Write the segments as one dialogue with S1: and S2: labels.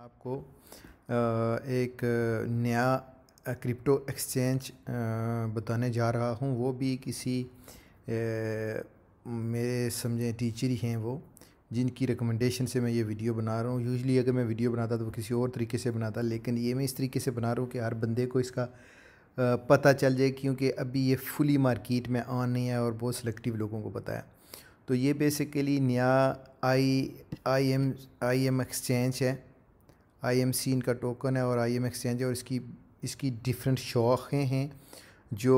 S1: आपको एक नया क्रिप्टो एक्सचेंज बताने जा रहा हूँ वो भी किसी मेरे समझे टीचर ही हैं वो जिनकी रिकमेंडेशन से मैं ये वीडियो बना रहा हूँ यूजली अगर मैं वीडियो बनाता तो वो किसी और तरीके से बनाता लेकिन ये मैं इस तरीके से बना रहा हूँ कि हर बंदे को इसका पता चल जाए क्योंकि अभी ये फुली मार्केट में ऑन नहीं है और बहुत सेलेक्टिव लोगों को पता है तो ये बेसिकली नया I I M I M exchange है आई एम सी इनका टोकन है और आई एम एक्सचेंज है और इसकी इसकी डिफरेंट शौक़ें हैं जो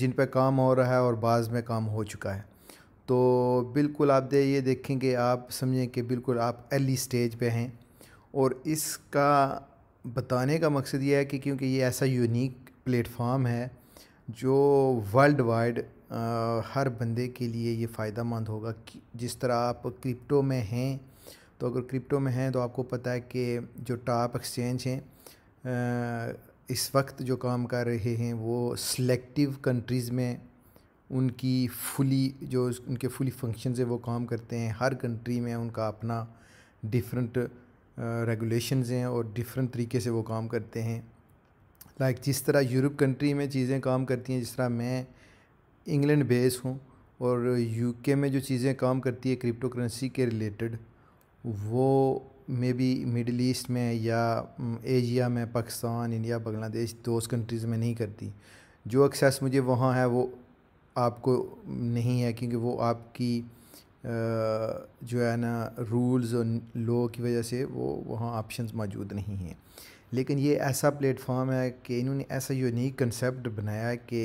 S1: जिन पर काम हो रहा है और बाज़ में काम हो चुका है तो बिल्कुल आप दे ये देखेंगे आप समझें कि बिल्कुल आप अर्ली स्टेज पे हैं और इसका बताने का मकसद ये है कि क्योंकि ये ऐसा यूनिक प्लेटफार्म है जो वर्ल्ड वाइड हर बंदे के लिए ये फ़ायदा मंद होगा कि जिस तरह आप क्रिप्टो में हैं तो अगर क्रिप्टो में हैं तो आपको पता है कि जो टॉप एक्सचेंज हैं इस वक्त जो काम कर रहे हैं वो सिलेक्टिव कंट्रीज़ में उनकी फुली जो उनके फुली फंक्शन है वो काम करते हैं हर कंट्री में उनका अपना डिफरेंट रेगुलेशंस हैं और डिफरेंट तरीके से वो काम करते हैं लाइक like जिस तरह यूरोप कंट्री में चीज़ें काम करती हैं जिस तरह मैं इंग्लैंड बेस हूँ और यूके में जो चीज़ें काम करती है क्रिप्टो करेंसी के रिलेटेड वो मे बी मिडल ईस्ट में या एशिया mm, में पाकिस्तान इंडिया बांग्लादेश दोस्त कंट्रीज़ में नहीं करती जो एक्सेस मुझे वहाँ है वो आपको नहीं है क्योंकि वो आपकी जो है ना रूल्स और लॉ की वजह से वो वहाँ ऑप्शंस मौजूद नहीं हैं लेकिन ये ऐसा प्लेटफॉर्म है कि इन्होंने ऐसा यूनिक कंसेप्ट बनाया है कि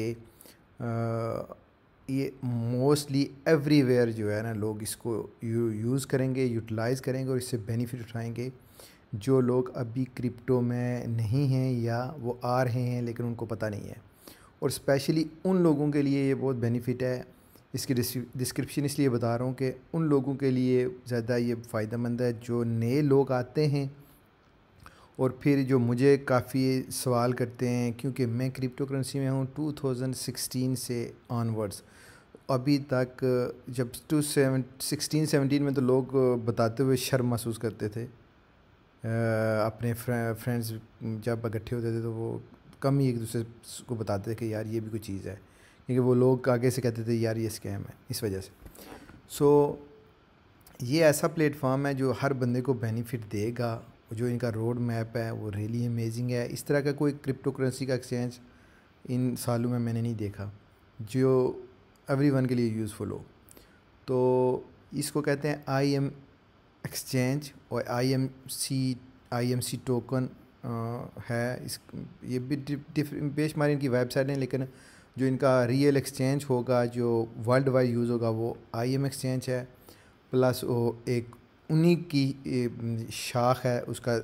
S1: ये मोस्टली एवरीवेयर जो है ना लोग इसको यू यूज़ करेंगे यूटिलाइज़ करेंगे और इससे बेनिफिट उठाएंगे जो लोग अभी क्रिप्टो में नहीं हैं या वो आ रहे हैं लेकिन उनको पता नहीं है और स्पेशली उन लोगों के लिए ये बहुत बेनिफिट है इसकी डिस्क्रिप्शन इसलिए बता रहा हूँ कि उन लोगों के लिए ज़्यादा ये फ़ायदेमंद है जो नए लोग आते हैं और फिर जो मुझे काफ़ी सवाल करते हैं क्योंकि मैं क्रिप्टो करेंसी में हूँ 2016 से ऑनवर्ड्स अभी तक जब टू सेवन सिक्सटीन सेवनटीन में तो लोग बताते हुए शर्म महसूस करते थे अपने फ्रेंड्स जब इकट्ठे होते थे तो वो कम ही एक दूसरे को बताते थे कि यार ये भी कोई चीज़ है क्योंकि वो लोग आगे से कहते थे यार ये स्कैम है इस वजह से सो so, ये ऐसा प्लेटफॉर्म है जो हर बंदे को बेनिफिट देगा जो इनका रोड मैप है वो रियली अमेजिंग है इस तरह का कोई क्रिप्टो करेंसी का एक्सचेंज इन सालों में मैंने नहीं देखा जो एवरी वन के लिए यूज़फुल हो तो इसको कहते हैं आई एम एक्सचेंज और I M C I M C token है इस ये भी बेशुमार इनकी वेबसाइट हैं लेकिन जो इनका रियल एक्सचेंज होगा जो वर्ल्ड वाइड यूज़ होगा वो आई एम एक्सचेंज है प्लस वो एक उन्हीं की शाख है उसका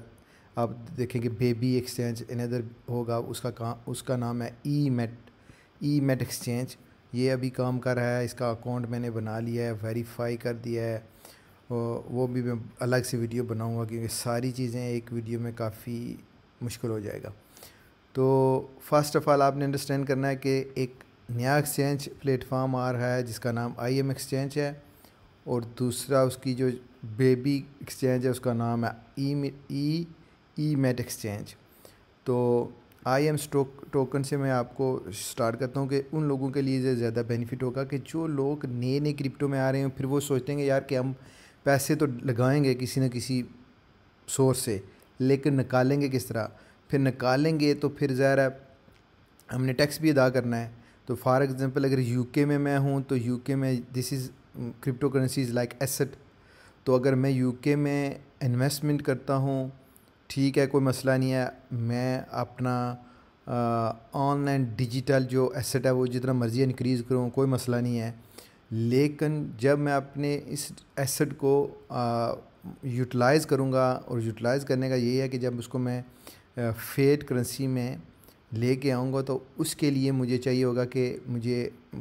S1: आप देखेंगे बेबी एक्सचेंज अदर होगा उसका का उसका नाम है ई मेट ई मेट एक्सचेंज ये अभी काम कर रहा है इसका अकाउंट मैंने बना लिया है वेरीफाई कर दिया है वो भी मैं अलग से वीडियो बनाऊंगा क्योंकि सारी चीज़ें एक वीडियो में काफ़ी मुश्किल हो जाएगा तो फर्स्ट ऑफ़ ऑल आपने अंडरस्टैंड करना है कि एक नया एक्सचेंज प्लेटफॉर्म आ रहा है जिसका नाम आई एम एक्सचेंज है और दूसरा उसकी जो बेबी एक्सचेंज है उसका नाम है ई ई ई मेट एक्सचेंज तो आई एम स्टोक टोकन से मैं आपको स्टार्ट करता हूँ कि उन लोगों के लिए ज़्यादा बेनिफिट होगा कि जो लोग नए नए क्रिप्टो में आ रहे हैं फिर वो सोचते हैं कि यार कि हम पैसे तो लगाएंगे किसी न किसी सोर्स से लेकिन निकालेंगे किस तरह फिर निकालेंगे तो फिर ज़ाहिर है हमने टैक्स भी अदा करना है तो फॉर एग्ज़ाम्पल अगर के में मैं हूँ तो के में this is crypto currency is like asset तो अगर मैं के में इन्वेस्टमेंट करता हूँ ठीक है कोई मसला नहीं है मैं अपना ऑनलाइन डिजिटल जो एसेट है वो जितना मर्ज़ी इनक्रीज़ करूँ कोई मसला नहीं है लेकिन जब मैं अपने इस एसेट को यूटिलाइज़ करूँगा और यूटिलाइज़ करने का यही है कि जब उसको मैं फेड करेंसी में लेके आऊँगा तो उसके लिए मुझे चाहिए होगा कि मुझे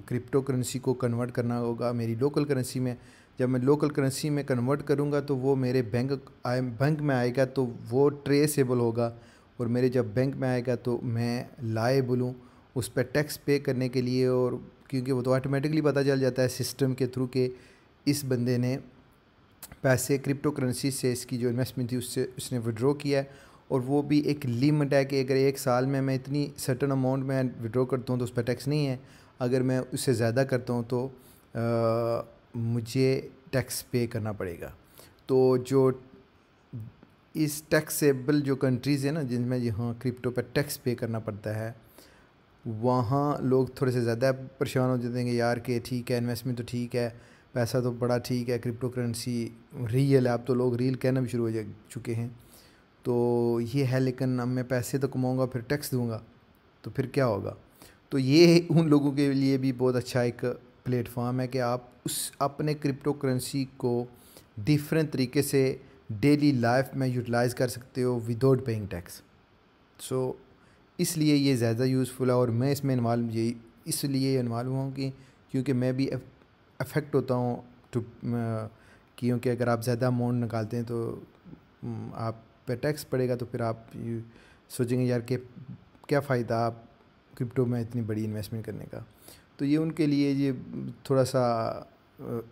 S1: क्रिप्टो करेंसी को कन्वर्ट करना होगा मेरी लोकल करेंसी में जब मैं लोकल करेंसी में कन्वर्ट करूँगा तो वो मेरे बैंक बैंक में आएगा तो वो ट्रेसेबल होगा और मेरे जब बैंक में आएगा तो मैं लाएबल हूँ उस पर टैक्स पे करने के लिए और क्योंकि वो तो ऑटोमेटिकली पता चल जाता है सिस्टम के थ्रू के इस बंदे ने पैसे क्रिप्टो करेंसी से इसकी जो इन्वेस्टमेंट थी उससे उसने विड्रॉ किया है और वो भी एक लिमिट है कि अगर एक साल में मैं इतनी सर्टन अमाउंट में विड्रॉ करता हूँ तो उस पर टैक्स नहीं है अगर मैं उससे ज़्यादा करता हूँ तो आ, मुझे टैक्स पे करना पड़ेगा तो जो इस टैक्सेबल जो कंट्रीज़ है ना जिनमें यहाँ क्रिप्टो पर टैक्स पे करना पड़ता है वहाँ लोग थोड़े से ज़्यादा परेशान हो जाते हैं कि यार के ठीक है इन्वेस्टमेंट तो ठीक है पैसा तो बड़ा ठीक है क्रिप्टो करेंसी रियल है अब तो लोग रियल कहना भी शुरू हो चुके हैं तो ये है लेकिन अब मैं पैसे तो कमाऊँगा फिर टैक्स दूँगा तो फिर क्या होगा तो ये उन लोगों के लिए भी बहुत अच्छा एक प्लेटफॉर्म है कि आप उस अपने क्रिप्टो करेंसी को डिफरेंट तरीके से डेली लाइफ में यूटिलाइज़ कर सकते हो विदाउट पेइंग टैक्स सो इसलिए ये ज़्यादा यूज़फुल है और मैं इसमें इन्वाल्व यही इसलिए इन्वाल्व हुआ कि क्योंकि मैं भी अफेक्ट होता हूँ टू क्योंकि अगर आप ज़्यादा अमाउंट निकालते हैं तो आप पे टैक्स पड़ेगा तो फिर आप सोचेंगे यार कि क्या फ़ायदा आप क्रिप्टो में इतनी बड़ी इन्वेस्टमेंट करने का तो ये उनके लिए ये थोड़ा सा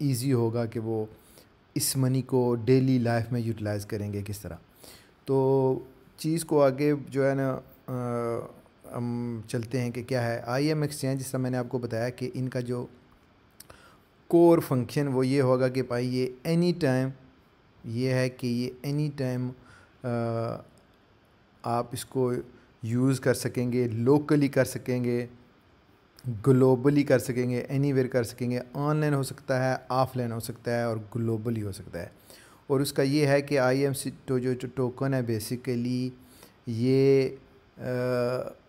S1: ईज़ी होगा कि वो इस मनी को डेली लाइफ में यूटिलाइज़ करेंगे किस तरह तो चीज़ को आगे जो है ना हम चलते हैं कि क्या है आई एम एक्सचेंज जिस मैंने आपको बताया कि इनका जो कोर फंक्शन वो ये होगा कि भाई ये एनी टाइम ये है कि ये एनी टाइम आप इसको यूज़ कर सकेंगे लोकली कर सकेंगे ग्लोबली कर सकेंगे एनी कर सकेंगे ऑनलाइन हो सकता है ऑफलाइन हो सकता है और ग्लोबली हो सकता है और उसका ये है कि आई एम सी टो जो टोकन है बेसिकली ये आ,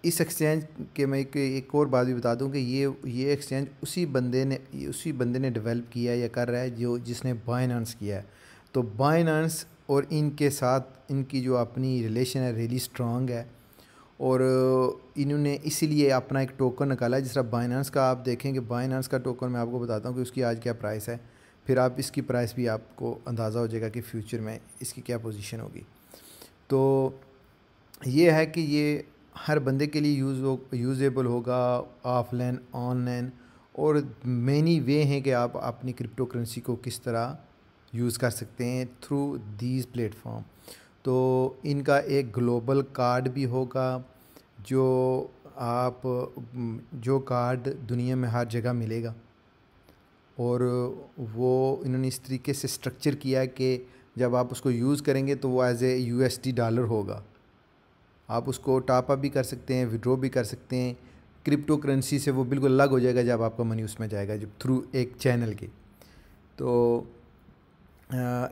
S1: इस एक्सचेंज के मैं एक, एक और बात भी बता दूं कि ये ये एक्सचेंज उसी बंदे ने उसी बंदे ने डेवलप किया या कर रहा है जो जिसने बाइनांस किया है तो बाइनानस और इनके साथ इनकी जो अपनी रिलेशन है रियली स्ट्रॉन्ग है और इन्होंने इसीलिए अपना एक टोकन निकाला है जिस तरह बाइनांस का आप देखेंगे बाइनांस का टोकन मैं आपको बताता हूँ कि उसकी आज क्या प्राइस है फिर आप इसकी प्राइस भी आपको अंदाज़ा हो जाएगा कि फ्यूचर में इसकी क्या पोजीशन होगी तो ये है कि ये हर बंदे के लिए यूज़ हो यूज़ेबल होगा ऑफलाइन ऑनलाइन और मैनी वे हैं कि आप अपनी क्रिप्टो करेंसी को किस तरह यूज़ कर सकते हैं थ्रू दीज प्लेटफॉर्म तो इनका एक ग्लोबल कार्ड भी होगा जो आप जो कार्ड दुनिया में हर जगह मिलेगा और वो इन्होंने इस तरीके से स्ट्रक्चर किया कि जब आप उसको यूज़ करेंगे तो वो एज़ ए यू डॉलर होगा आप उसको टॉप अप भी कर सकते हैं विड्रॉ भी कर सकते हैं क्रिप्टो करेंसी से वो बिल्कुल अलग हो जाएगा जब आपका मनी उसमें जाएगा जब थ्रू एक चैनल के तो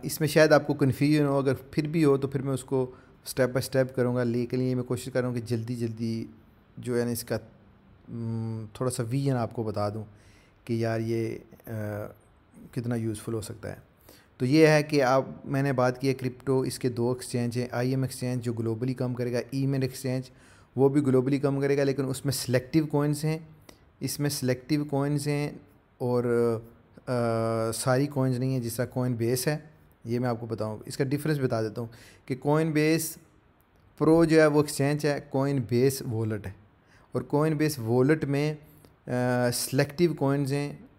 S1: इसमें शायद आपको कन्फ्यूजन हो अगर फिर भी हो तो फिर मैं उसको स्टेप बाय स्टेप करूँगा लेकिन ये मैं कोशिश करूँ कि जल्दी जल्दी जो है ना इसका थोड़ा सा विजन आपको बता दूँ कि यार ये आ, कितना यूज़फुल हो सकता है तो ये है कि आप मैंने बात की है क्रिप्टो इसके दो एक्सचेंज हैं आई एम एक्सचेंज जो ग्लोबली कम करेगा ई मेन एक्सचेंज वो भी ग्लोबली कम करेगा लेकिन उसमें सेलेक्टिव कोइंस हैं इसमें सेलेक्टिव कोइंस हैं और आ, सारी कोइंस नहीं है जिसका कोइन बेस है ये मैं आपको बताऊँ इसका डिफरेंस बता देता हूँ कि कोइन बेस प्रो जो है वो एक्सचेंज है कोइन बेस वॉलेट है और कोइन बेस वॉलेट में सेलेक्टिव कोइन्स हैं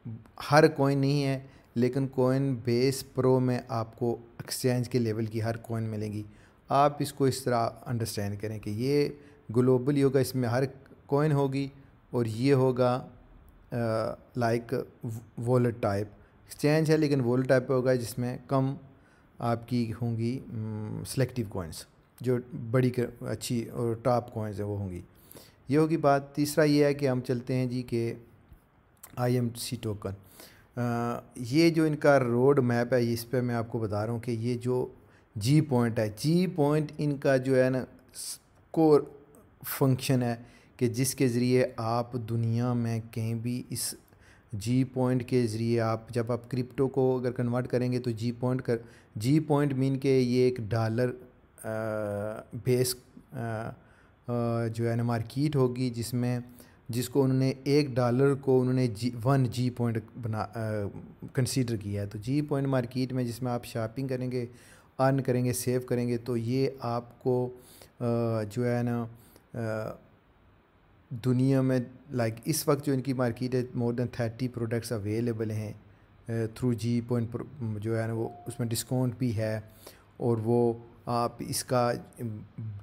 S1: हर कोइन नहीं है लेकिन कोइन बेस प्रो में आपको एक्सचेंज के लेवल की हर कोइन मिलेगी आप इसको इस तरह अंडरस्टैंड करें कि ये ग्लोबली होगा इसमें हर कोइन होगी और ये होगा लाइक वॉलेट टाइप एक्सचेंज है लेकिन वॉलेट टाइप होगा जिसमें कम आपकी होंगी सेलेक्टिव कॉइन्स जो बड़ी कर, अच्छी और टॉप कॉइन्स हैं वो होंगी ये होगी बात तीसरा ये है कि हम चलते हैं जी के आई एम सी टोकन ये जो इनका रोड मैप है इस पर मैं आपको बता रहा हूँ कि ये जो जी पॉइंट है जी पॉइंट इनका जो है ना कोर फंक्शन है कि जिसके ज़रिए आप दुनिया में कहीं भी इस जी पॉइंट के ज़रिए आप जब आप क्रिप्टो को अगर कन्वर्ट करेंगे तो जी पॉइंट कर जी पॉइंट मीन के ये एक डॉलर बेस जो है ना मार्किट होगी जिसमें जिसको उन्होंने एक डॉलर को उन्होंने जी वन जी पॉइंट बना कंसीडर किया है तो जी पॉइंट मार्किट में जिसमें आप शॉपिंग करेंगे अर्न करेंगे सेव करेंगे तो ये आपको आ, जो है ना दुनिया में लाइक like, इस वक्त जो इनकी मार्केट है more than thirty products available हैं थ्रू जी पॉइंट जो है ना वो उसमें डिस्काउंट भी है और वो आप इसका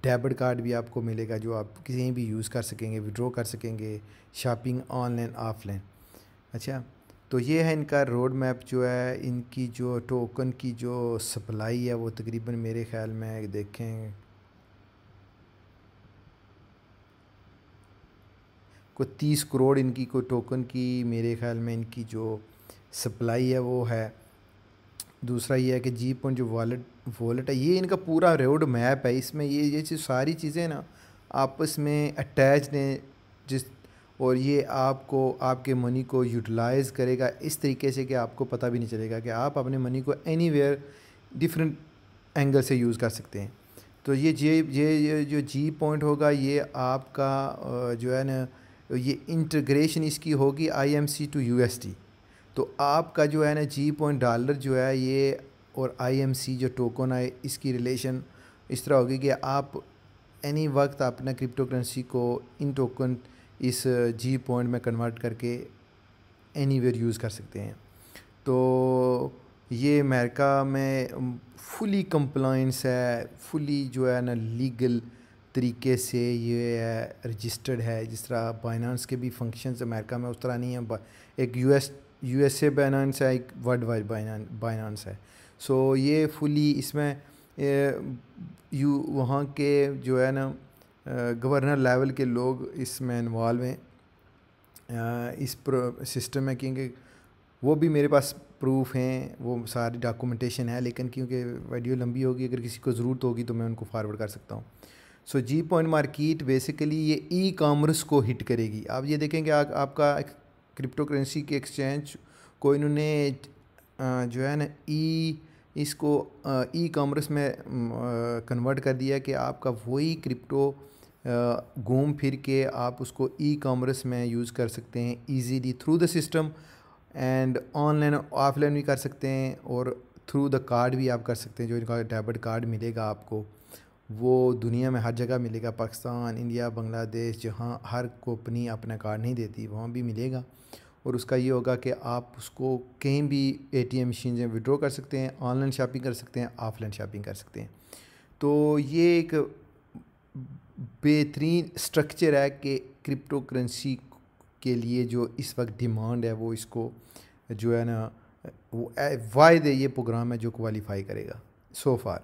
S1: डेबिट कार्ड भी आपको मिलेगा जो आप किसी भी यूज़ कर सकेंगे विड्रॉ कर सकेंगे शॉपिंग ऑनलाइन ऑफलाइन अच्छा तो ये है इनका रोड मैप जो है इनकी जो टोकन की जो सप्लाई है वो तकरीबन मेरे ख्याल में देखें कोई तीस करोड़ इनकी कोई टोकन की मेरे ख्याल में इनकी जो सप्लाई है वो है दूसरा ये है कि जी पॉइंट जो वॉलेट वॉलेट है ये इनका पूरा रोड मैप है इसमें ये ये चीज़ सारी चीज़ें ना आपस में अटैच ने जिस और ये आपको आपके मनी को यूटिलाइज़ करेगा इस तरीके से कि आपको पता भी नहीं चलेगा कि आप अपने मनी को एनी वेयर डिफरेंट एंगल से यूज़ कर सकते हैं तो ये जे ये, ये जो जी पॉइंट होगा ये आपका जो है ना तो ये इंटीग्रेशन इसकी होगी आईएमसी टू यूएसडी तो आपका जो है ना जी पॉइंट डॉलर जो है ये और आईएमसी जो टोकन है इसकी रिलेशन इस तरह होगी कि आप एनी वक्त अपना क्रिप्टो करेंसी को इन टोकन इस जी पॉइंट में कन्वर्ट करके एनी वेयर यूज़ कर सकते हैं तो ये अमेरिका में फुली कंप्लाइंस है फुली जो है ना लीगल तरीके से ये रजिस्टर्ड है जिस तरह बाइनानस के भी फंक्शंस अमेरिका में उस तरह नहीं है एक यूएस यूएसए बाइनानस है एक वर्ल्ड वाइड बाइनानस है सो so, ये फुली इसमें यू वहाँ के जो है ना गवर्नर लेवल के लोग इसमें इन्वॉल्व हैं इस प्रो सिस्टम में क्योंकि वो भी मेरे पास प्रूफ हैं वो सारी डॉक्यूमेंटेशन है लेकिन क्योंकि वीडियो लंबी होगी अगर किसी को ज़रूरत होगी तो मैं उनको फारवर्ड कर सकता हूँ so G point market basically ये ई कॉमर्स को हिट करेगी आप ये देखेंगे आ, आपका क्रिप्टो करेंसी के एक्सचेंज को इन्होंने जो है ना ई e, इसको ई कॉमर्स में कन्वर्ट कर दिया कि आपका वही क्रिप्टो घूम फिर के आप उसको ई कॉमर्स में यूज़ कर सकते हैं easily through the system and online offline भी कर सकते हैं और थ्रू द कार्ड भी आप कर सकते हैं जो इनका डेबिट कार्ड मिलेगा आपको वो दुनिया में हर जगह मिलेगा पाकिस्तान इंडिया बांग्लादेश जहाँ हर कंपनी अपना कार्ड नहीं देती वहाँ भी मिलेगा और उसका ये होगा कि आप उसको कहीं भी ए टी एम मशीन में विड्रॉ कर सकते हैं ऑनलाइन शॉपिंग कर सकते हैं ऑफलाइन शॉपिंग कर सकते हैं तो ये एक बेहतरीन स्ट्रक्चर है कि क्रिप्टो करेंसी के लिए जो इस वक्त डिमांड है वो इसको जो है ना वो वायद ये प्रोग्राम है जो क्वालिफाई करेगा सो so फार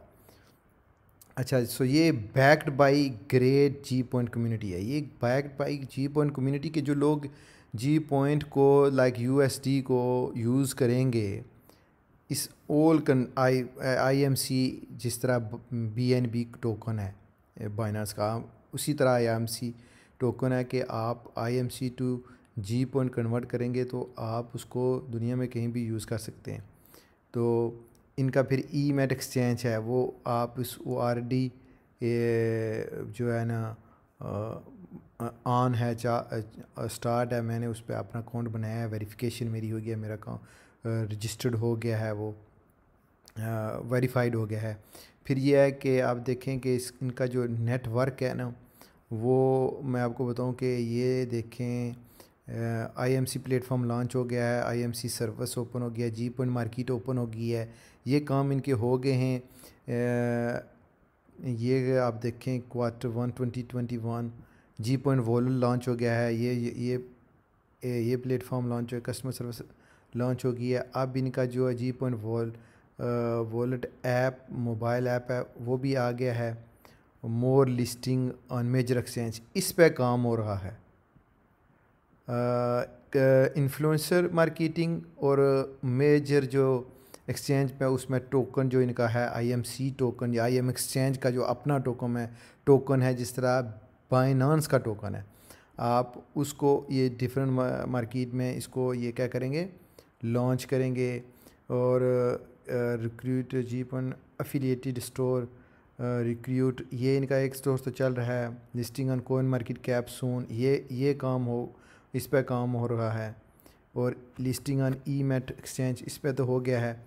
S1: अच्छा सो ये backed by great G point community है ये backed by G point community के जो लोग जी पॉइंट को लाइक like यूएसडी को यूज़ करेंगे इस ओल आई आई एम सी जिस तरह बी एन बी टोकन है बाइनास का उसी तरह आई एम सी टोकन है कि आप I M C to G point convert करेंगे तो आप उसको दुनिया में कहीं भी यूज़ कर सकते हैं तो इनका फिर ई मेट एक्सचेंज है वो आप उस ओ आर डी जो है ना ऑन है चा स्टार्ट है मैंने उस पर अपना अकाउंट बनाया है वेरीफिकेशन मेरी हो गया मेरा अकाउंट रजिस्टर्ड हो गया है वो वेरीफाइड हो गया है फिर यह है कि आप देखें कि इस इनका जो नेटवर्क है ना वो मैं आपको बताऊं कि ये देखें I M C platform launch हो गया है I M C service open हो गया जी पॉइंट मार्केट ओपन हो गई है ये काम इनके हो गए हैं ये आप देखें quarter one twenty twenty one G point volume launch हो गया है ये ये ये, ये प्लेटफॉर्म लॉन्च हो कस्टमर सर्विस लॉन्च हो गई है अब इनका जो है G point wall wallet app mobile app है वो भी आ गया है more listing on major exchange इस पर काम हो रहा है इन्फ्लुएंसर मार्केटिंग और मेजर जो एक्सचेंज पे उसमें टोकन जो इनका है आई टोकन या आई एक्सचेंज का जो अपना टोकन है टोकन है जिस तरह बाइनांस का टोकन है आप उसको ये डिफरेंट मार्केट में इसको ये क्या करेंगे लॉन्च करेंगे और रिक्रूट जीपन अफिलिएटेड स्टोर रिक्रूट ये इनका एक स्टोर तो चल रहा है listing on CoinMarketCap soon ये ये काम हो इस पर काम हो रहा है और listing on E mate exchange इस पर तो हो गया है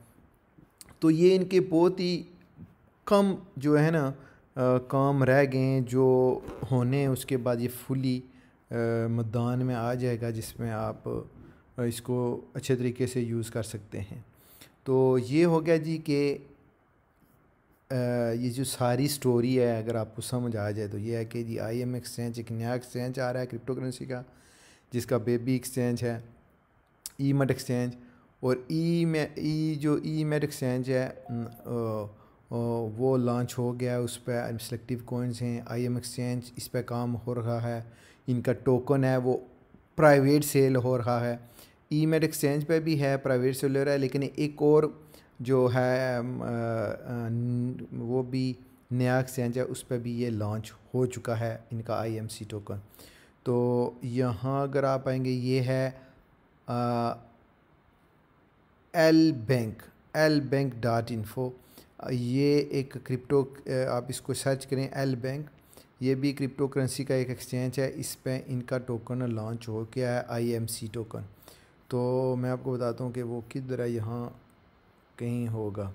S1: तो ये इनके बहुत ही कम जो है ना काम रह गए जो होने उसके बाद ये फुली मदान में आ जाएगा जिसमें आप इसको अच्छे तरीके से यूज़ कर सकते हैं तो ये हो गया जी कि ये जो सारी स्टोरी है अगर आपको समझ आ जाए तो ये है कि जी आई एम एक्सचेंज एक नया एक्सचेंज आ रहा है क्रिप्टो करेंसी का जिसका बेबी एक्सचेंज है ई मट एक्सचेंज और ई में ई जो ई मेट एक्सचेंज है वो लॉन्च हो गया है उस पर सेलेक्टिव कोइंस हैं आई एम एक्सचेंज इस पर काम हो रहा है इनका टोकन है वो प्राइवेट सेल हो रहा है ई मेट एक्सचेंज पर भी है प्राइवेट सेल हो रहा है लेकिन एक और जो है वो भी नया एक्सचेंज है उस पर भी ये लॉन्च हो चुका है इनका आई टोकन तो यहाँ अगर आप आएंगे ये है L bank L bank dot info ये एक क्रिप्टो आप इसको सर्च करें एल बैंक ये भी क्रिप्टो करेंसी का एक एक्सचेंज है इस पर इनका टोकन लॉन्च हो गया है आई एम सी टोकन तो मैं आपको बताता हूँ कि वो किधर है यहाँ कहीं होगा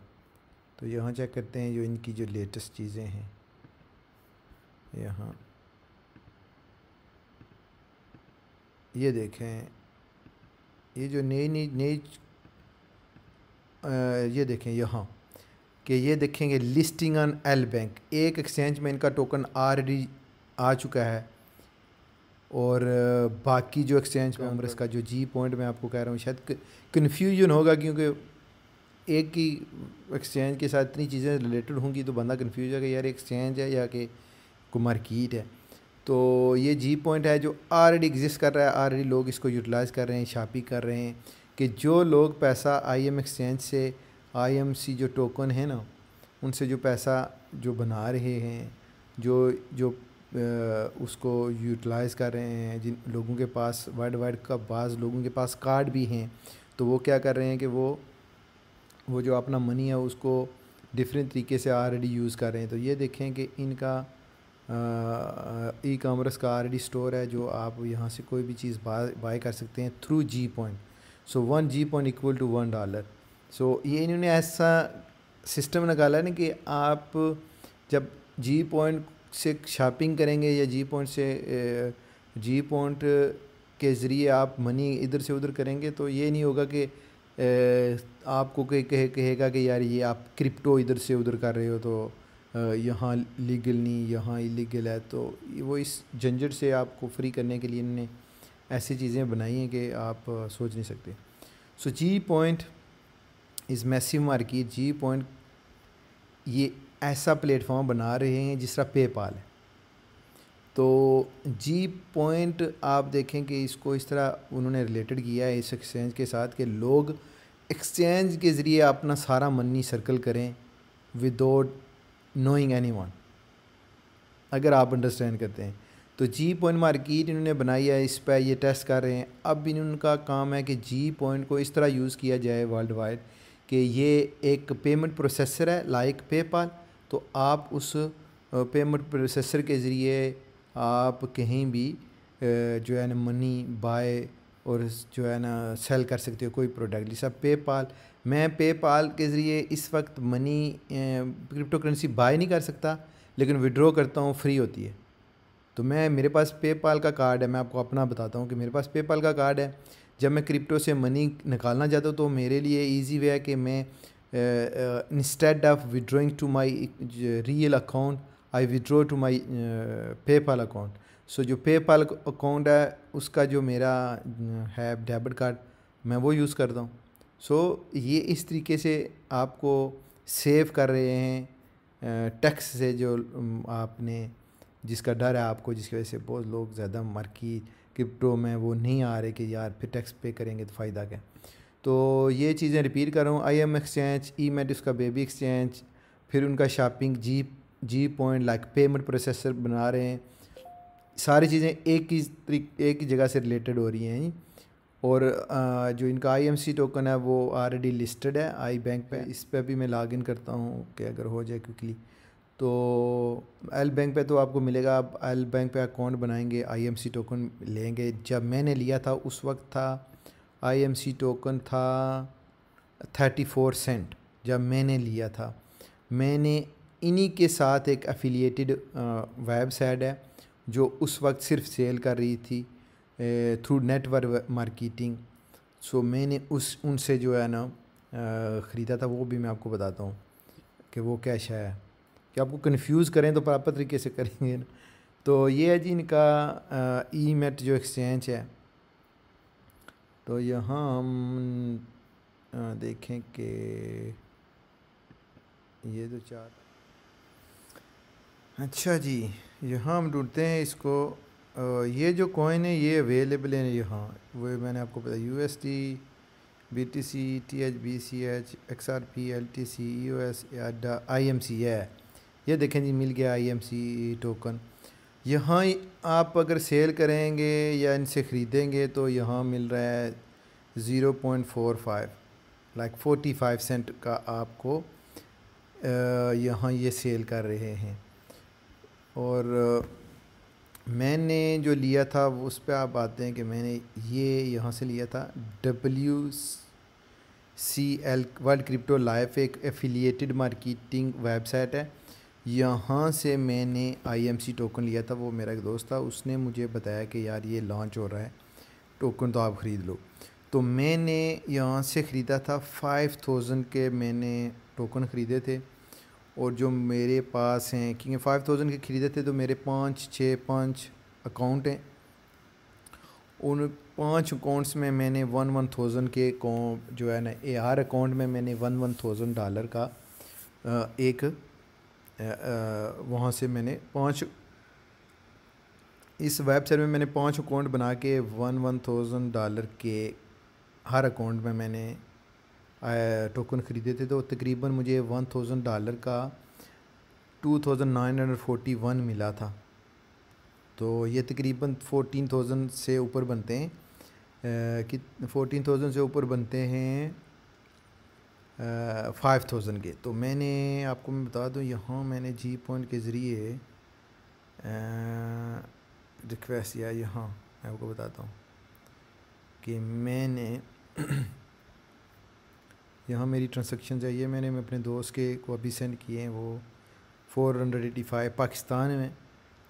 S1: तो यहाँ चेक करते हैं जो इनकी जो लेटेस्ट चीज़ें हैं यहाँ ये देखें ये जो नई नई नई ये देखें यहाँ कि ये देखेंगे लिस्टिंग ऑन एल बैंक एक एक्सचेंज में इनका टोकन आर आ चुका है और बाकी जो एक्सचेंज में इसका जो जी पॉइंट मैं आपको कह रहा हूँ शायद कन्फ्यूजन होगा क्योंकि एक ही एक्सचेंज के साथ इतनी चीज़ें रिलेटेड होंगी तो बंदा कन्फ्यूज होगा यार एक्सचेंज है या कि कोई मार्किट है तो ये जी पॉइंट है जो ऑलरेडी एग्जिस्ट कर रहा है ऑलरेडी लोग इसको यूटिलाइज़ कर रहे हैं शापिंग कर रहे हैं कि जो लोग पैसा आई एम एक्सचेंज से आई एम सी जो टोकन है ना उनसे जो पैसा जो बना रहे हैं जो जो उसको यूटिलाइज़ कर रहे हैं जिन लोगों के पास वर्ल्ड वाइड का बाज़ लोगों के पास कार्ड भी हैं तो वो क्या कर रहे हैं कि वो वो जो अपना मनी है उसको डिफरेंट तरीके से ऑलरेडी यूज़ कर रहे हैं तो ये देखें कि इनका ई कॉमर्स का ऑलरेडी स्टोर है जो आप यहाँ से कोई भी चीज़ बाय कर सकते हैं through G point so one G point equal to one dollar so ये इन्होंने ऐसा सिस्टम निकाला ना कि आप जब जी पॉइंट से शॉपिंग करेंगे या जी पॉइंट से जी पॉइंट के ज़रिए आप मनी इधर से उधर करेंगे तो ये नहीं होगा कि आपको कह कहे कहेगा कि यार ये आप क्रिप्टो इधर से उधर कर रहे हो तो यहाँ लीगल नहीं यहाँ इलीगल है तो वो इस झंझट से आपको फ्री करने के लिए इन्होंने ऐसी चीज़ें बनाई हैं कि आप सोच नहीं सकते so G point is massive market G point ये ऐसा प्लेटफॉर्म बना रहे हैं जिस तरह पेपाल है तो जी पॉइंट आप देखें कि इसको इस तरह उन्होंने रिलेटेड किया है इस एक्सचेंज के साथ कि लोग एक्सचेंज के ज़रिए अपना सारा मनी सर्कल करें विदाउट नोइंग एनी वन अगर आप अंडरस्टैंड करते हैं तो e जी पॉइंट मार्केट इन्होंने बनाई है इस पर ये टेस्ट कर रहे हैं अब इन उनका काम है कि जी पॉइंट को इस तरह यूज़ किया जाए वर्ल्ड वाइड कि ये एक पेमेंट प्रोसेसर है लाइक पेपाल तो आप उस पेमेंट प्रोसेसर के ज़रिए आप कहीं भी जो है ना मनी बाय और जो है ना सेल कर सकते हो कोई प्रोडक्ट जैसा पेपाल मैं पेपाल के ज़रिए इस वक्त मनी क्रिप्टो करेंसी बाय नहीं कर सकता लेकिन विड्रॉ करता हूँ फ्री होती है तो मैं मेरे पास पेपाल का कार्ड है मैं आपको अपना बताता हूँ कि मेरे पास पेपाल का कार्ड है जब मैं क्रिप्टो से मनी निकालना चाहता हूँ तो मेरे लिए ईजी वे है कि मैं instead of withdrawing to my real account I withdraw to my PayPal account so जो पेपाल अकाउंट है उसका जो मेरा है डेबिट कार्ड मैं वो यूज़ करता हूँ सो so, ये इस तरीके से आपको सेव कर रहे हैं टैक्स से जो आपने जिसका डर है आपको जिसकी वजह से बहुत लोग ज़्यादा मर की क्रिप्टो में वो नहीं आ रहे कि यार फिर टैक्स पे करेंगे तो फ़ायदा क्या तो ये चीज़ें रिपीट कर रहा हूँ I M exchange E mate उसका बेबी एक्सचेंज फिर उनका shopping G G point like payment processor बना रहे हैं सारी चीज़ें एक ही एक ही जगह से रिलेटेड हो रही हैं और जो इनका आईएमसी टोकन है वो ऑलरेडी लिस्टेड है आई बैंक पे इस पर भी मैं लॉगिन करता हूँ कि अगर हो जाए क्विकली तो एल बैंक पे तो आपको मिलेगा आप एल बैंक पे अकाउंट बनाएंगे आईएमसी टोकन लेंगे जब मैंने लिया था उस वक्त था आईएमसी टोकन था थर्टी फोर सेंट जब मैंने लिया था मैंने इन्हीं के साथ एक एफिलिएटेड वेबसाइट है जो उस वक्त सिर्फ सेल कर रही थी थ्रू नेटवर्क मार्केटिंग सो मैंने उस उनसे जो है ना ख़रीदा था वो भी मैं आपको बताता हूँ कि वो कैश है कि आपको कन्फ्यूज़ करें तो प्रॉपर तरीके से करेंगे ना तो ये है जी इनका ई मेट जो एक्सचेंज है तो यहाँ हम देखें कि ये तो चार अच्छा जी यहाँ हम ढूंढते हैं इसको ये जो कॉइन है ये अवेलेबल है यहाँ वो मैंने आपको पता U S T B T C T H B C H X R P L T C E S I M C है ये देखें जी मिल गया आई टोकन यहाँ आप अगर सेल करेंगे या इनसे ख़रीदेंगे तो यहाँ मिल रहा है zero point four five like forty five cent का आपको यहाँ ये सेल कर रहे हैं और मैंने जो लिया था उस पर आप आते हैं कि मैंने ये यहाँ से लिया था W C L world crypto life एक एफिलिएटेड मार्केटिंग वेबसाइट है यहाँ से मैंने आईएमसी टोकन लिया था वो मेरा एक दोस्त था उसने मुझे बताया कि यार ये लॉन्च हो रहा है टोकन तो आप ख़रीद लो तो मैंने यहाँ से ख़रीदा था फाइव थाउजेंड के मैंने टोकन ख़रीदे थे और जो मेरे पास हैं क्योंकि फाइव थाउजेंड के ख़रीदे थे तो मेरे पाँच छः पाँच अकाउंट हैं उन पाँच अकाउंट्स में मैंने वन वन थाउजेंड के जो है ना ए आर अकाउंट में मैंने वन वन थाउजेंड डॉलर का एक वहाँ से मैंने पाँच इस वेबसाइट में मैंने पाँच अकाउंट बना के वन वन थाउजेंड डॉलर के हर अकाउंट में मैंने टोकन ख़रीदे थे तो तकरीबन मुझे वन थाउजेंड डॉलर का two thousand nine hundred forty one मिला था तो ये तकरीबन फोर्टीन थाउजेंड से ऊपर बनते हैं कि फोटीन थाउजेंड से ऊपर बनते हैं फ़ाइव थाउजेंड के तो मैंने आपको मैं बता दूं यहाँ मैंने जी पॉइंट के ज़रिए रिक्वेस्ट या यहाँ मैं आपको बताता हूँ कि मैंने यहाँ मेरी ट्रांसैक्शन चाहिए मैंने मैं अपने दोस्त के को अभी सेंड किए हैं वो four hundred eighty five Pakistan में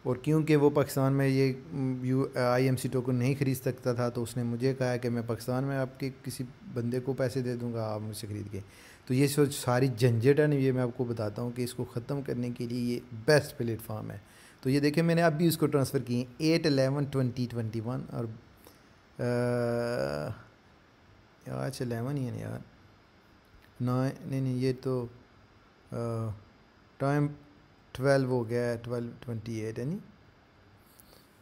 S1: और क्योंकि वो पाकिस्तान में ये U I M C token नहीं ख़रीद सकता था तो उसने मुझे कहा कि मैं पाकिस्तान में आपके किसी बंदे को पैसे दे दूँगा आप मुझसे ख़रीद के तो ये सोच सारी झंझट है ये मैं आपको बताता हूँ कि इसको ख़त्म करने के लिए ये बेस्ट प्लेटफॉर्म है तो ये देखें मैंने अब भी उसको ट्रांसफ़र किए eight eleven twenty twenty one और आज अलेवन ही है यार नहीं नहीं ये तो टाइम ट्वेल्व हो गया है ट्वेल्व ट्वेंटी एट है नी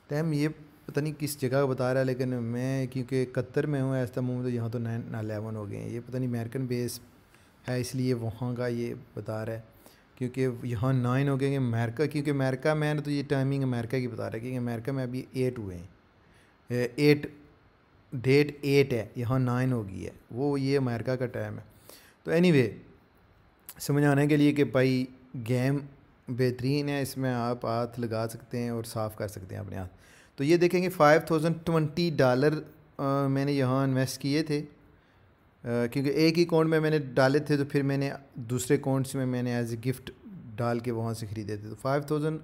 S1: टैम ये पता नहीं किस जगह का बता रहा है लेकिन मैं क्योंकि कतर में हूँ ऐसा मुँह तो यहाँ तो नाइन अलेवन हो गए हैं ये पता नहीं अमेरिकन बेस है इसलिए वहाँ का ये बता रहा है क्योंकि यहाँ नाइन हो गए अमेरिका क्योंकि अमेरिका में ना तो ये टाइमिंग अमेरिका की बता रहा है क्योंकि अमेरिका में अभी एट हुए हैं एट डेट एट है यहाँ नाइन हो गई है वो ये अमेरिका का टाइम है तो एनी anyway, समझाने के लिए कि भाई गेम बेहतरीन है इसमें आप हाथ लगा सकते हैं और साफ़ कर सकते हैं अपने हाथ तो ये देखेंगे फ़ाइव थाउजेंड ट्वेंटी डॉलर मैंने यहाँ इन्वेस्ट किए थे क्योंकि एक ही अकाउंट में मैंने डाले थे तो फिर मैंने दूसरे अकाउंट्स में मैंने एज ए गिफ्ट डाल के वहाँ से ख़रीदे थे तो फाइव थाउजेंड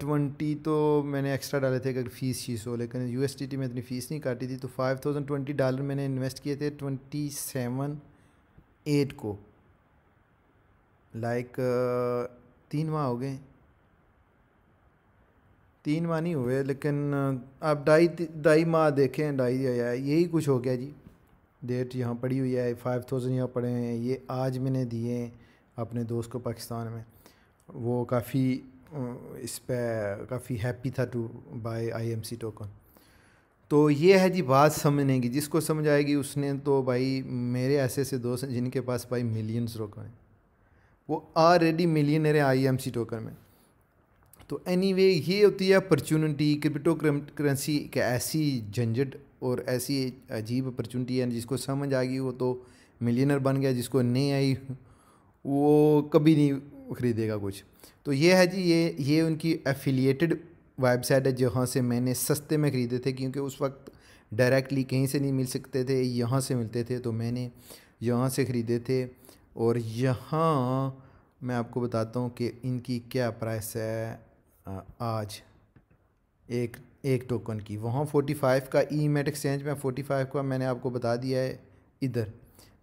S1: ट्वेंटी तो मैंने एक्स्ट्रा डाले थे अगर फ़ीस शीस हो लेकिन यू एस टी में इतनी फ़ीस नहीं काटी थी तो फाइव थाउजेंड ट्वेंटी डॉलर मैंने इन्वेस्ट किए थे ट्वेंटी सेवन एट को लाइक तीन माह हो गए तीन माह नहीं हुए लेकिन आप ढाई ढाई माह देखें ढाई यही कुछ हो गया जी डेट यहाँ पड़ी हुई है फाइव थाउजेंड यहाँ पड़े हैं ये आज मैंने दिए अपने दोस्त को पाकिस्तान में वो काफ़ी इस पर काफ़ी हैप्पी था टू बाय आईएमसी टोकन तो ये है जी बात समझने की जिसको समझ आएगी उसने तो भाई मेरे ऐसे ऐसे दोस्त हैं जिनके पास भाई मिलियंस रोका हैं वो ऑलरेडी मिलियनर है आई एम सी टोकन में तो एनी anyway, ये होती है अपॉर्चुनिटी क्रिप्टो करेंसी एक ऐसी झंझट और ऐसी अजीब अपॉर्चुनिटी है जिसको समझ आ गई वो तो मिलियनर बन गया जिसको नहीं आई वो कभी नहीं ख़रीदेगा कुछ तो ये है जी ये ये उनकी एफिलिएटेड वेबसाइट है जहाँ से मैंने सस्ते में ख़रीदे थे क्योंकि उस वक्त डायरेक्टली कहीं से नहीं मिल सकते थे यहाँ से मिलते थे तो मैंने यहाँ से ख़रीदे थे और यहाँ मैं आपको बताता हूँ कि इनकी क्या प्राइस है आज एक एक टोकन की वहाँ 45 का ई मेट एक्सचेंज में 45 का मैंने आपको बता दिया है इधर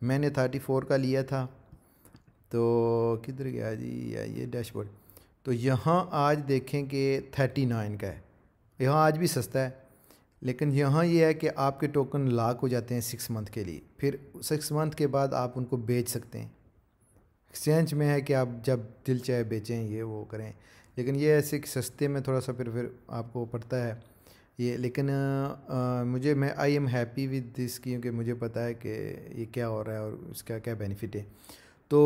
S1: मैंने 34 का लिया था तो किधर गया जी या ये डैशबोर्ड तो यहाँ आज देखें कि 39 का है यहाँ आज भी सस्ता है लेकिन यहाँ ये यह है कि आपके टोकन लाख हो जाते हैं सिक्स मंथ के लिए फिर सिक्स मंथ के बाद आप उनको बेच सकते हैं एक्सचेंज में है कि आप जब दिल चाहे बेचें ये वो करें लेकिन ये ऐसे कि सस्ते में थोड़ा सा फिर फिर आपको पड़ता है ये लेकिन आ, मुझे मैं I am happy with this क्योंकि मुझे पता है कि ये क्या हो रहा है और इसका क्या बेनिफिट है तो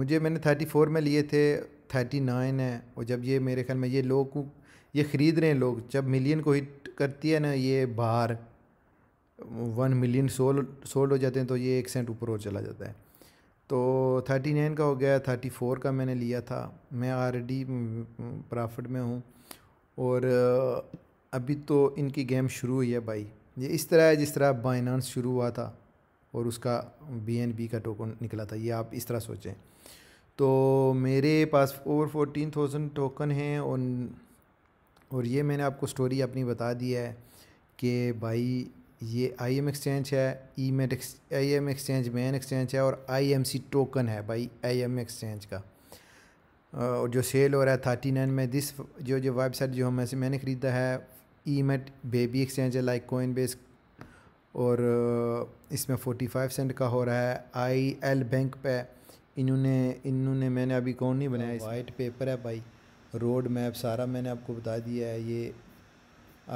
S1: मुझे मैंने थर्टी फोर में लिए थे थर्टी नाइन है और जब ये मेरे ख्याल में ये लोग को ये ख़रीद रहे हैं लोग जब मिलियन को हिट करती है ना ये बाहर वन मिलियन सोल्ड सोल्ड हो जाते हैं तो ये एक सेंट ऊपर और चला जाता है तो 39 का हो गया 34 का मैंने लिया था मैं ऑलरेडी प्रॉफिट में हूँ और अभी तो इनकी गेम शुरू हुई है भाई ये इस तरह है जिस तरह बाइनांस शुरू हुआ था और उसका बी का टोकन निकला था ये आप इस तरह सोचें तो मेरे पास ओवर फोर्टीन थाउजेंड टोकन हैं और और ये मैंने आपको स्टोरी अपनी बता दी है कि भाई ये आई एम एक्सचेंज है E X I M exchange man exchange है और आई एम सी टोकन है भाई आई एम एक्सचेंज का और जो सेल हो रहा है थर्टी नाइन में दिस जो जो वेबसाइट जो हमें से मैंने ख़रीदा है ई मेट बेबी एक्सचेंज है लाइक कोइन बेस और इसमें फोर्टी फाइव सेंट का हो रहा है आई एल बैंक पे इन्होंने इन्होंने मैंने अभी कौन नहीं बनाया वाइट पेपर है भाई रोड मैप सारा मैंने आपको बता दिया है ये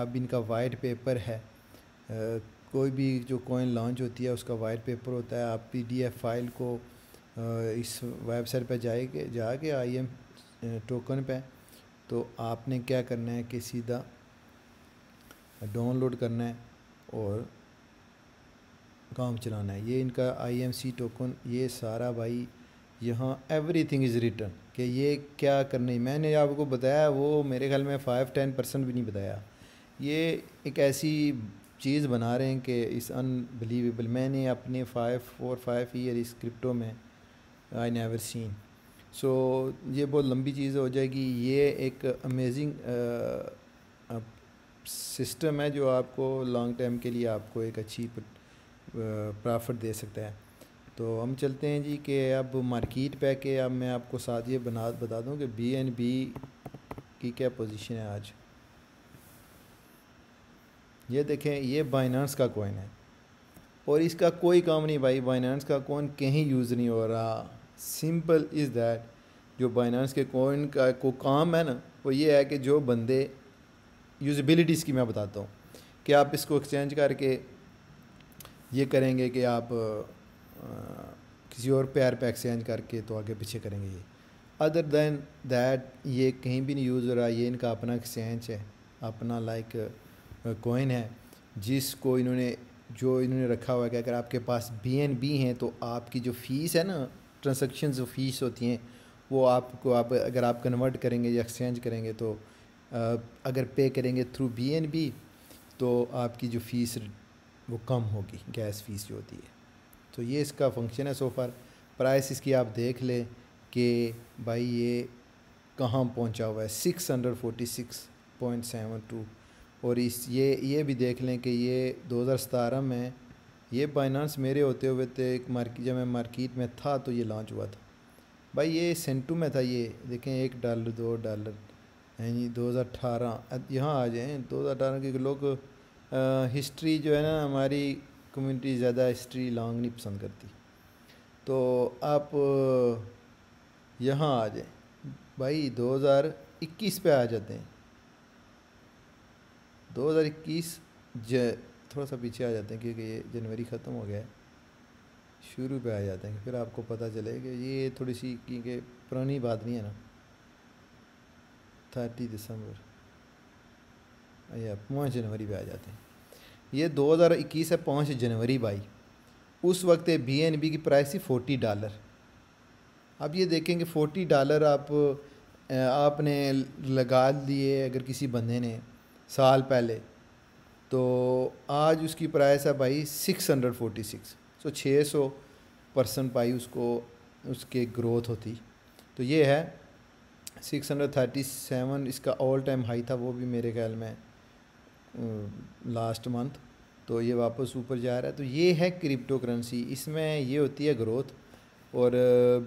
S1: अब इनका वाइट पेपर है कोई भी जो कॉइन लॉन्च होती है उसका वाइट पेपर होता है आप पीडीएफ फाइल को इस वेबसाइट पर जाएंगे जाके आई एम टोकन पे तो आपने क्या करना है कि सीधा डाउनलोड करना है और काम चलाना है ये इनका आईएमसी टोकन ये सारा भाई यहाँ एवरीथिंग इज़ रिटर्न कि ये क्या है? मैंने आपको बताया वो मेरे ख्याल में फ़ाइव टेन परसेंट भी नहीं बताया ये एक ऐसी चीज़ बना रहे हैं कि इस अनबिलीवेबल मैंने अपने फाइव फोर फाइव ईयर इस क्रिप्टो में आई नेवर सीन सो ये बहुत लंबी चीज़ हो जाएगी ये एक अमेजिंग सिस्टम है जो आपको लॉन्ग टर्म के लिए आपको एक अच्छी प्रॉफिट दे सकता है तो हम चलते हैं जी कि अब मार्केट पे के अब मैं आपको साथ ये बना बता दूं कि बी एंड बी की क्या पोजीशन है आज ये देखें ये बाइनांस का कोइन है और इसका कोई काम नहीं भाई बाइनांस का कोइन कहीं यूज़ नहीं हो रहा सिंपल इज़ दैट जो बाइनांस के कोइन का को काम है ना वो ये है कि जो बंदे यूजबिलिटीज़ की मैं बताता हूँ कि आप इसको एक्सचेंज करके ये करेंगे कि आप आ, किसी और पैर पे एक्सचेंज करके तो आगे पीछे करेंगे ये अदर देन दैट ये कहीं भी नहीं यूज़ हो रहा ये इनका अपना एक्सचेंज है अपना लाइक like, कॉइन है जिसको इन्होंने जो इन्होंने रखा हुआ है कि अगर आपके पास बी एन बी हैं तो आपकी जो फ़ीस है ना ट्रांसक्शन जो फ़ीस होती हैं वो आपको आप अगर आप कन्वर्ट करेंगे या एक्सचेंज करेंगे तो अगर पे करेंगे थ्रू बी एन बी तो आपकी जो फ़ीस वो कम होगी गैस फीस जो होती है तो ये इसका फंक्शन है फार प्राइस इसकी आप देख लें कि भाई ये कहाँ पहुँचा हुआ है six hundred forty six point seven two और इस ये ये भी देख लें कि ये 2017 में ये बाइनांस मेरे होते हुए थे एक मार्केट जब मैं मार्केट में था तो ये लॉन्च हुआ था भाई ये सेंटू में था ये देखें एक डॉलर दो डॉलर हैं जी दो हज़ार अठारह यहाँ आ जाएँ दो हज़ार अठारह के लोग हिस्ट्री जो है ना हमारी कम्युनिटी ज़्यादा हिस्ट्री लॉन्ग नहीं पसंद करती तो आप यहाँ आ जाएँ भाई दो हज़ार इक्कीस पे आ जाते हैं 2021 ज थोड़ा सा पीछे आ जाते हैं क्योंकि ये जनवरी ख़त्म हो गया है शुरू पे आ जाते हैं फिर आपको पता चले कि ये थोड़ी सी क्योंकि पुरानी बात नहीं है ना थर्टी दिसंबर या पाँच जनवरी पे आ जाते हैं ये 2021 है पाँच जनवरी भाई उस वक्त बी एन बी की प्राइस थी फोर्टी डॉलर अब ये देखेंगे फोर्टी डॉलर आप आपने लगा दिए अगर किसी बंदे ने साल पहले तो आज उसकी प्राइस है भाई six hundred forty six so छः सौ परसेंट पाई उसको उसके ग्रोथ होती तो ये है सिक्स हंड्रेड थर्टी सेवन इसका ऑल टाइम हाई था वो भी मेरे ख्याल में लास्ट मंथ तो ये वापस ऊपर जा रहा है तो ये है क्रिप्टो करेंसी इसमें ये होती है ग्रोथ और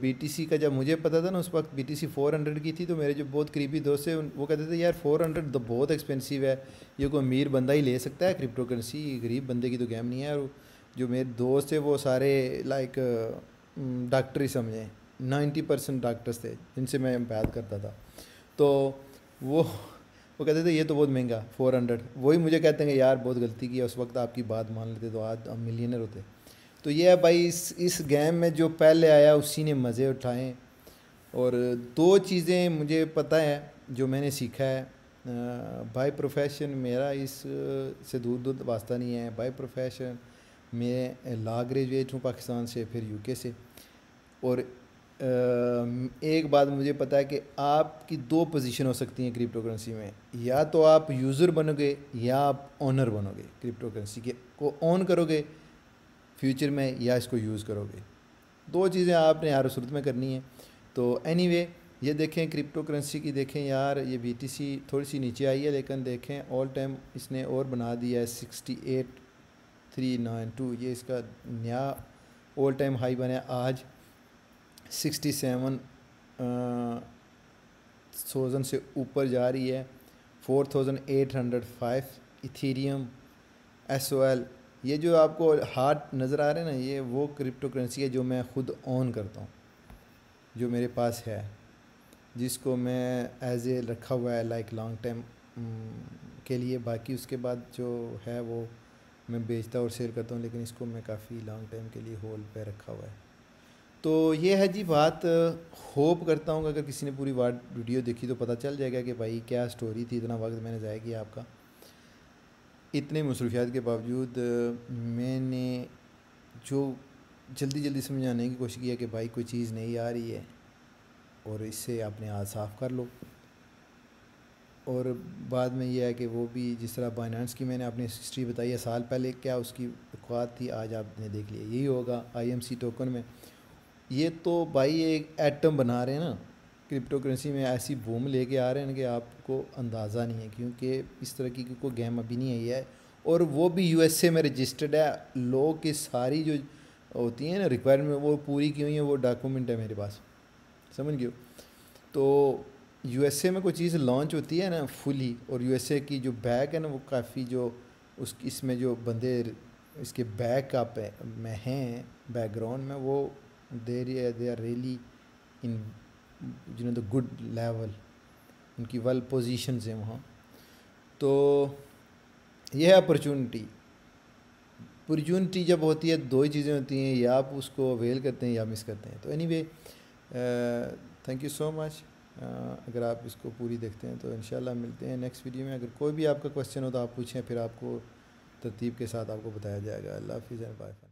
S1: बीटीसी का जब मुझे पता था ना उस वक्त बीटीसी 400 की थी तो मेरे जो बहुत करीबी दोस्त थे वो कहते थे यार 400 तो बहुत एक्सपेंसिव है ये कोई अमीर बंदा ही ले सकता है क्रिप्टो करेंसी गरीब बंदे की तो गेम नहीं है और जो मेरे दोस्त थे वो सारे लाइक डॉक्टर ही समझें नाइन्टी परसेंट डॉक्टर्स थे जिनसे मैं बात करता था तो वो वो कहते थे ये तो बहुत महंगा फोर हंड्रेड वही मुझे कहते हैं यार बहुत गलती की उस वक्त आपकी बात मान लेते तो आज हम मिलियनर होते तो यह है भाई इस इस गेम में जो पहले आया उसी ने मज़े उठाए और दो चीज़ें मुझे पता है जो मैंने सीखा है बाई प्रोफेशन मेरा इस से दूर दूर वास्ता नहीं है बाई प्रोफेशन मैं ला ग्रेजुएट हूँ पाकिस्तान से फिर यूके से और एक बात मुझे पता है कि आपकी दो पोजीशन हो सकती हैं क्रिप्टो करेंसी में या तो आप यूज़र बनोगे या आप ओनर बनोगे क्रिप्टो करेंसी के को ऑन करोगे फ्यूचर में या इसको यूज़ करोगे दो चीज़ें आपने यार सूरत में करनी है तो एनी anyway, ये देखें क्रिप्टो करेंसी की देखें यार ये बी थोड़ी सी नीचे आई है लेकिन देखें ऑल टाइम इसने और बना दिया है sixty eight three nine two ये इसका नया ऑल टाइम हाई बना आज सिक्सटी सेवन थाउजेंड से ऊपर जा रही है four thousand eight hundred five Ethereum S O L ये जो आपको हार्ट नज़र आ रहे हैं ना ये वो क्रिप्टो करेंसी है जो मैं ख़ुद ऑन करता हूँ जो मेरे पास है जिसको मैं एज ए रखा हुआ है लाइक लॉन्ग टाइम के लिए बाकी उसके बाद जो है वो मैं बेचता और सेल करता हूँ लेकिन इसको मैं काफ़ी लॉन्ग टाइम के लिए होल्ड पे रखा हुआ है तो ये है जी बात होप करता हूँ अगर किसी ने पूरी वार्ड वीडियो देखी तो पता चल जाएगा कि भाई क्या स्टोरी थी इतना वक्त मैंने ज़ाया किया आपका इतने मसरूफियात के बावजूद मैंने जो जल्दी जल्दी समझाने की कोशिश किया कि भाई कोई चीज़ नहीं आ रही है और इससे अपने हाथ साफ़ कर लो और बाद में यह है कि वो भी जिस तरह बाइनानस की मैंने अपनी हिस्ट्री बताई है साल पहले क्या उसकी अखबार थी आज आपने देख लिया यही होगा आईएमसी टोकन में ये तो भाई एक एटम बना रहे हैं ना क्रिप्टो करेंसी में ऐसी बूम लेके आ रहे हैं कि आपको अंदाज़ा नहीं है क्योंकि इस तरह की कोई गेम अभी नहीं आई है और वो भी यूएसए में रजिस्टर्ड है लोग की सारी जो होती है ना रिक्वायरमेंट वो पूरी की हुई है वो डॉक्यूमेंट है मेरे पास समझ गए तो यूएसए में कोई चीज़ लॉन्च होती है ना फुली और यूएसए की जो बैक है ना वो काफ़ी जो उस इसमें जो बंदे इसके बैकअप है, में हैं बैकग्राउंड में वो there they are really in you know the good level उनकी वेल पोजिशन हैं वहाँ तो यह है अपॉर्चुनिटी अपॉर्चुनिटी जब होती है दो ही चीज़ें होती हैं या आप उसको अवेल करते हैं या मिस करते हैं तो anyway thank you so much अगर आप इसको पूरी देखते हैं तो इन मिलते हैं नेक्स्ट वीडियो में अगर कोई भी आपका क्वेश्चन हो तो आप पूछें फिर आपको तरतीब के साथ आपको बताया जाएगा अल्लाह हाफिज़ बाय